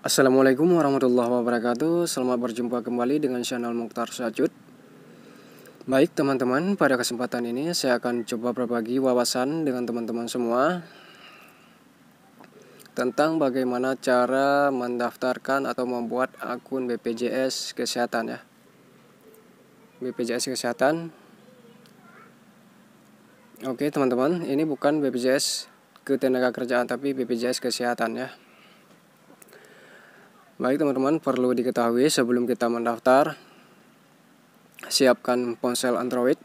Assalamualaikum warahmatullahi wabarakatuh Selamat berjumpa kembali dengan channel Mukhtar Sajud Baik teman-teman, pada kesempatan ini saya akan coba berbagi wawasan dengan teman-teman semua Tentang bagaimana cara mendaftarkan atau membuat akun BPJS Kesehatan ya BPJS Kesehatan Oke teman-teman, ini bukan BPJS ketenaga kerjaan tapi BPJS Kesehatan ya Baik teman-teman, perlu diketahui sebelum kita mendaftar, siapkan ponsel Android,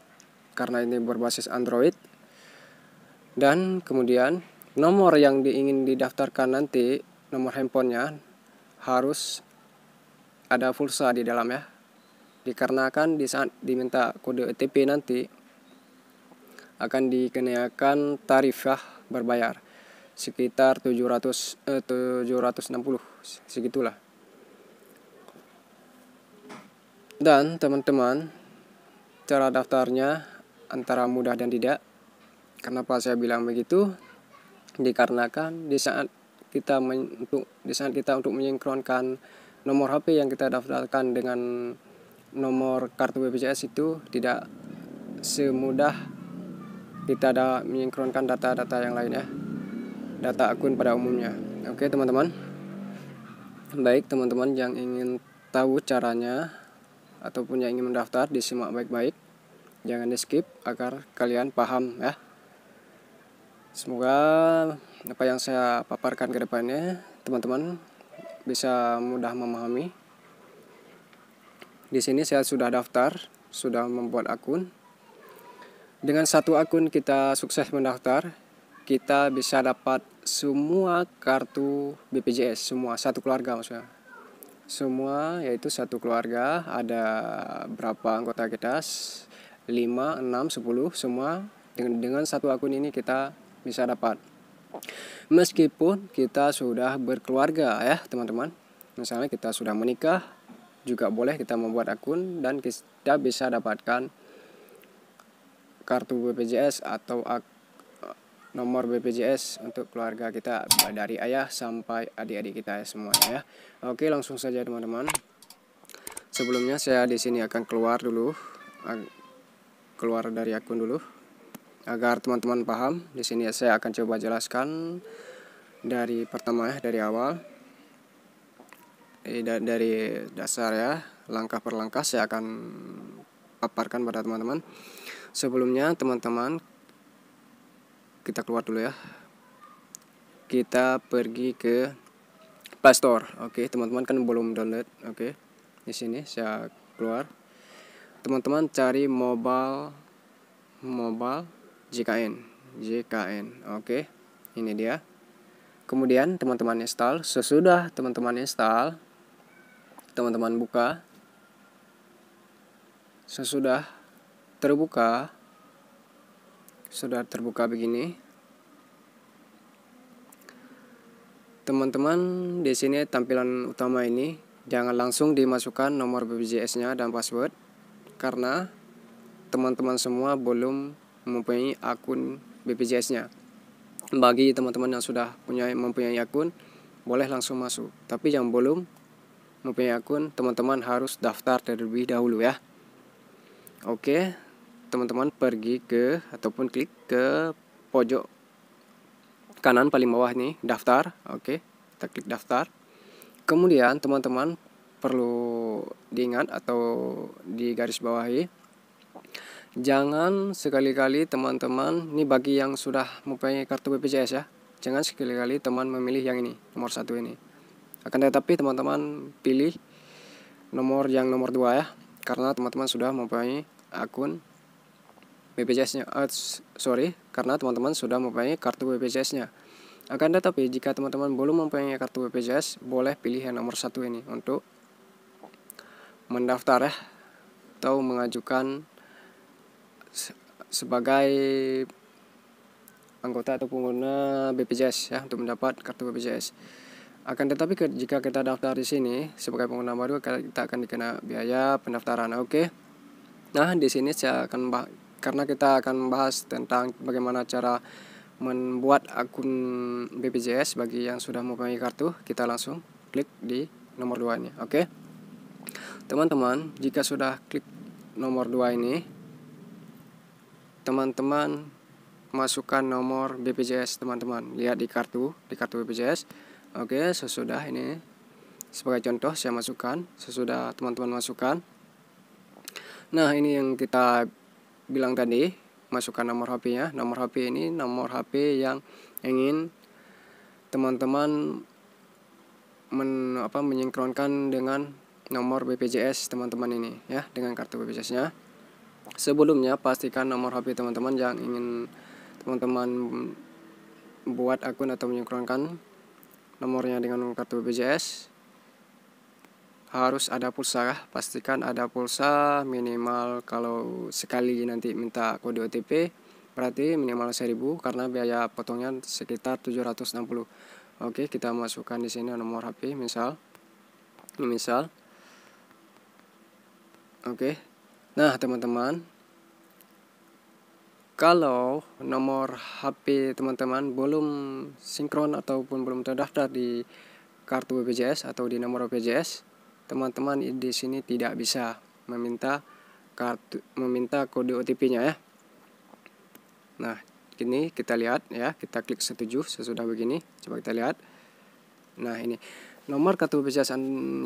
karena ini berbasis Android. Dan kemudian, nomor yang diingin didaftarkan nanti, nomor handphonenya, harus ada pulsa di dalam ya. Dikarenakan di saat diminta kode OTP e nanti, akan dikenakan tarif ya, berbayar sekitar 700 eh, 760 segitulah Dan teman-teman, cara daftarnya antara mudah dan tidak. Kenapa saya bilang begitu? Dikarenakan di saat kita untuk di saat kita untuk menyinkronkan nomor HP yang kita daftarkan dengan nomor kartu BPJS itu tidak semudah kita ada menyinkronkan data-data yang lain ya. Data akun pada umumnya. Oke, teman-teman. Baik, teman-teman yang ingin tahu caranya ataupun yang ingin mendaftar disimak baik-baik. Jangan di skip agar kalian paham ya. Semoga apa yang saya paparkan ke depannya teman-teman bisa mudah memahami. Di sini saya sudah daftar, sudah membuat akun. Dengan satu akun kita sukses mendaftar, kita bisa dapat semua kartu BPJS, semua satu keluarga maksudnya semua yaitu satu keluarga ada berapa anggota kita 5, 6, 10 semua dengan, dengan satu akun ini kita bisa dapat meskipun kita sudah berkeluarga ya teman-teman misalnya kita sudah menikah juga boleh kita membuat akun dan kita bisa dapatkan kartu BPJS atau akun nomor BPJS untuk keluarga kita dari ayah sampai adik-adik kita ya semuanya ya. Oke, langsung saja teman-teman. Sebelumnya saya di sini akan keluar dulu keluar dari akun dulu agar teman-teman paham. Di sini saya akan coba jelaskan dari pertama ya dari awal. Eh, dari dasar ya, langkah per langkah saya akan paparkan pada teman-teman. Sebelumnya teman-teman kita keluar dulu ya kita pergi ke Playstore oke okay, teman-teman kan belum download oke okay. di sini saya keluar teman-teman cari mobile mobile JKN JKN oke okay. ini dia kemudian teman-teman install sesudah teman-teman install teman-teman buka sesudah terbuka sudah terbuka begini. Teman-teman, di sini tampilan utama ini jangan langsung dimasukkan nomor BPJS-nya dan password karena teman-teman semua belum mempunyai akun BPJS-nya. Bagi teman-teman yang sudah punya mempunyai akun, boleh langsung masuk. Tapi yang belum mempunyai akun, teman-teman harus daftar terlebih dahulu ya. Oke, teman-teman pergi ke ataupun klik ke pojok kanan paling bawah nih daftar oke okay. kita klik daftar kemudian teman-teman perlu diingat atau di garis digarisbawahi jangan sekali-kali teman-teman ini bagi yang sudah mempunyai kartu BPJS ya jangan sekali-kali teman memilih yang ini nomor satu ini akan tetapi teman-teman pilih nomor yang nomor dua ya karena teman-teman sudah mempunyai akun BPJS-nya. Uh, eh, sorry, karena teman-teman sudah mempunyai kartu BPJS-nya. Akan tetapi jika teman-teman belum mempunyai kartu BPJS, boleh pilih yang nomor satu ini untuk mendaftar ya, atau mengajukan se sebagai anggota atau pengguna BPJS ya untuk mendapat kartu BPJS. Akan tetapi ke, jika kita daftar di sini sebagai pengguna baru kita akan dikena biaya pendaftaran. Oke. Okay? Nah, di sini saya akan karena kita akan membahas tentang bagaimana cara membuat akun BPJS bagi yang sudah mempunyai kartu kita langsung klik di nomor 2 ini oke okay? teman-teman jika sudah klik nomor 2 ini teman-teman masukkan nomor BPJS teman-teman lihat di kartu di kartu BPJS oke okay, sesudah ini sebagai contoh saya masukkan sesudah teman-teman masukkan nah ini yang kita bilang tadi masukkan nomor HP-nya nomor HP ini nomor HP yang ingin teman-teman men apa dengan nomor BPJS teman-teman ini ya dengan kartu BPJS-nya sebelumnya pastikan nomor HP teman-teman yang ingin teman-teman buat akun atau menyinkronkan nomornya dengan kartu BPJS harus ada pulsa Pastikan ada pulsa minimal kalau sekali nanti minta kode OTP berarti minimal 1000 karena biaya potongnya sekitar 760. Oke, kita masukkan di sini nomor HP misal. Misal. Oke. Nah, teman-teman, kalau nomor HP teman-teman belum sinkron ataupun belum terdaftar di kartu BPJS atau di nomor BPJS, teman-teman di sini tidak bisa meminta kartu meminta kode OTP-nya ya. Nah, ini kita lihat ya, kita klik setuju sesudah begini. Coba kita lihat. Nah, ini nomor kartu BPJS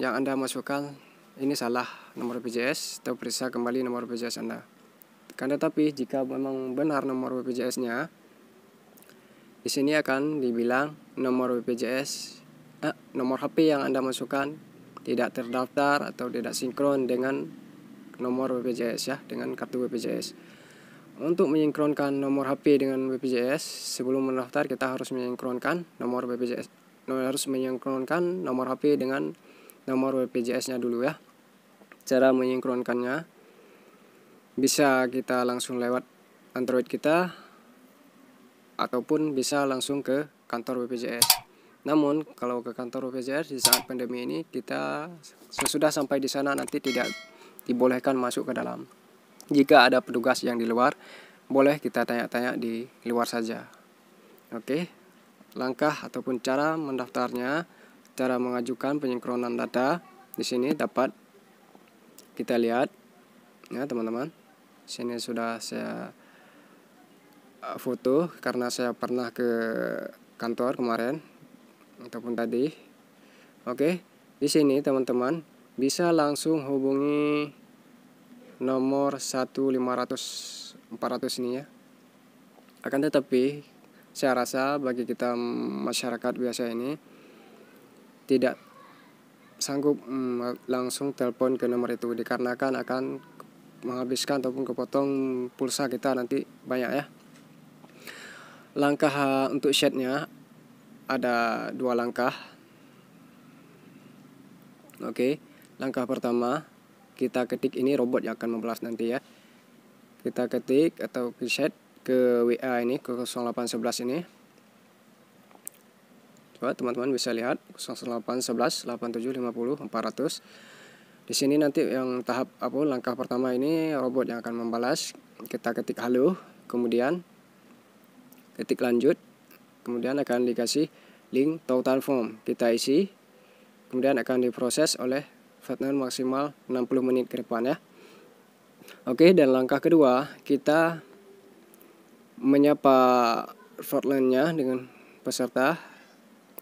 yang Anda masukkan ini salah nomor BPJS, atau periksa kembali nomor BPJS Anda. Karena tapi jika memang benar nomor BPJS-nya, di sini akan dibilang nomor BPJS, eh, nomor HP yang Anda masukkan tidak terdaftar atau tidak sinkron dengan nomor BPJS ya, dengan kartu BPJS. Untuk menyinkronkan nomor HP dengan BPJS, sebelum mendaftar kita harus menyinkronkan nomor BPJS. Harus menyinkronkan nomor HP dengan nomor BPJS-nya dulu ya. Cara menyinkronkannya bisa kita langsung lewat Android kita ataupun bisa langsung ke kantor BPJS. Namun kalau ke kantor UPJR di saat pandemi ini kita sesudah sampai di sana nanti tidak dibolehkan masuk ke dalam. Jika ada petugas yang di luar, boleh kita tanya-tanya di luar saja. Oke. Langkah ataupun cara mendaftarnya, cara mengajukan penyinkronan data di sini dapat kita lihat ya teman-teman. Sini sudah saya eh, foto karena saya pernah ke kantor kemarin ataupun tadi. Oke, di sini teman-teman bisa langsung hubungi nomor 1500 400 ini ya. Akan tetapi saya rasa bagi kita masyarakat biasa ini tidak sanggup mm, langsung telepon ke nomor itu dikarenakan akan menghabiskan ataupun kepotong pulsa kita nanti banyak ya. Langkah uh, untuk chatnya ada dua langkah. Oke, langkah pertama kita ketik ini robot yang akan membalas nanti ya. Kita ketik atau ke ke WA ini ke 0811 ini. Coba teman-teman bisa lihat 0811 8750 400. Di sini nanti yang tahap apa langkah pertama ini robot yang akan membalas. Kita ketik halo, kemudian ketik lanjut, kemudian akan dikasih link total form kita isi kemudian akan diproses oleh Fatnan maksimal 60 menit ke depan ya Oke dan langkah kedua kita menyapa frontline-nya dengan peserta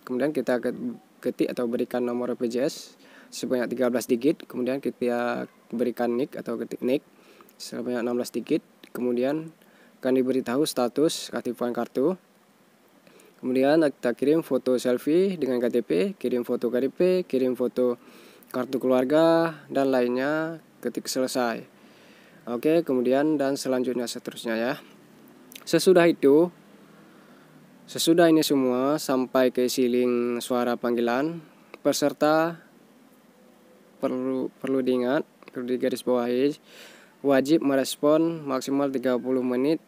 kemudian kita ketik atau berikan nomor PJS sebanyak 13 digit kemudian kita berikan nick atau ketik nick sebanyak 16 digit kemudian akan diberitahu status kartu kartu kemudian kita kirim foto selfie dengan KTP kirim foto KTP kirim foto kartu keluarga dan lainnya ketik selesai oke kemudian dan selanjutnya seterusnya ya sesudah itu sesudah ini semua sampai ke siling suara panggilan peserta perlu perlu diingat perlu digaris bawahi wajib merespon maksimal 30 menit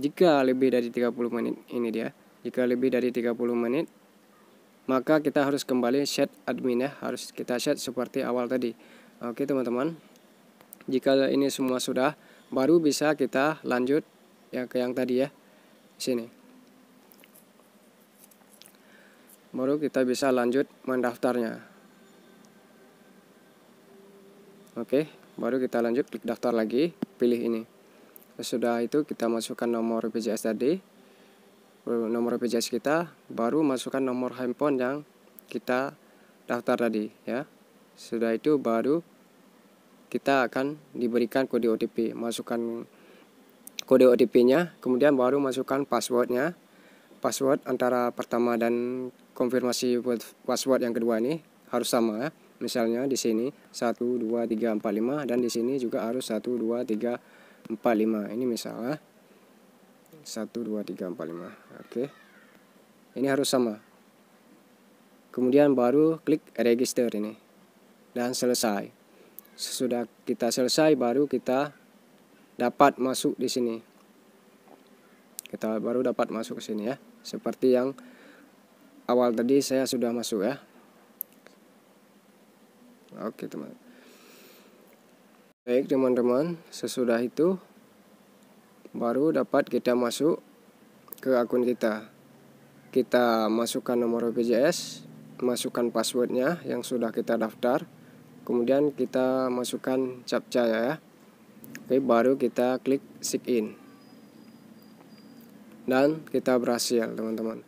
jika lebih dari 30 menit ini dia jika lebih dari 30 menit, maka kita harus kembali set admin ya, harus kita set seperti awal tadi. Oke teman-teman, jika ini semua sudah, baru bisa kita lanjut ya ke yang tadi ya, sini. Baru kita bisa lanjut mendaftarnya. Oke, baru kita lanjut klik daftar lagi, pilih ini. Sudah itu kita masukkan nomor BPJS tadi, Eh, nomor BPJS kita baru masukkan nomor handphone yang kita daftar tadi ya sudah itu baru kita akan diberikan kode OTP masukkan kode OTP nya kemudian baru masukkan passwordnya password antara pertama dan konfirmasi password yang kedua ini harus sama ya misalnya di sini 1 2 3 4 5 dan di sini juga harus 1 2 3 4 5 ini misalnya 1 2 3 4 5 oke okay. ini harus sama kemudian baru klik register ini dan selesai sesudah kita selesai baru kita dapat masuk di sini kita baru dapat masuk ke sini ya seperti yang awal tadi saya sudah masuk ya oke teman baik teman-teman sesudah itu baru dapat kita masuk ke akun kita kita masukkan nomor BPJS masukkan passwordnya yang sudah kita daftar kemudian kita masukkan captcha ya oke baru kita klik sign in dan kita berhasil teman-teman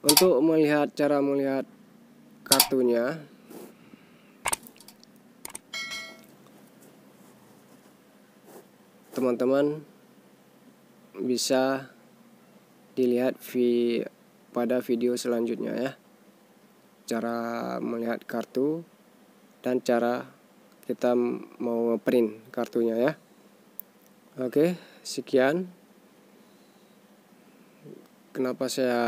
untuk melihat cara melihat kartunya teman-teman bisa dilihat vi pada video selanjutnya ya cara melihat kartu dan cara kita mau print kartunya ya oke sekian kenapa saya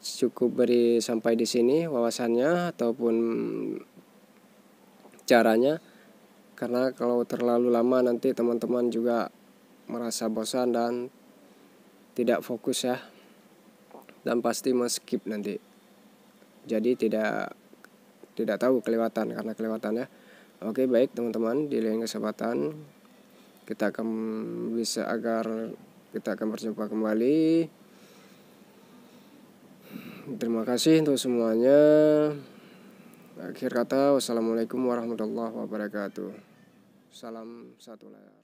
cukup beri sampai di sini wawasannya ataupun caranya karena kalau terlalu lama nanti teman-teman juga merasa bosan dan tidak fokus ya dan pasti mau skip nanti jadi tidak tidak tahu kelewatan karena kelewatan ya oke baik teman-teman di lain kesempatan kita akan bisa agar kita akan berjumpa kembali terima kasih untuk semuanya akhir kata wassalamualaikum warahmatullahi wabarakatuh salam satu layar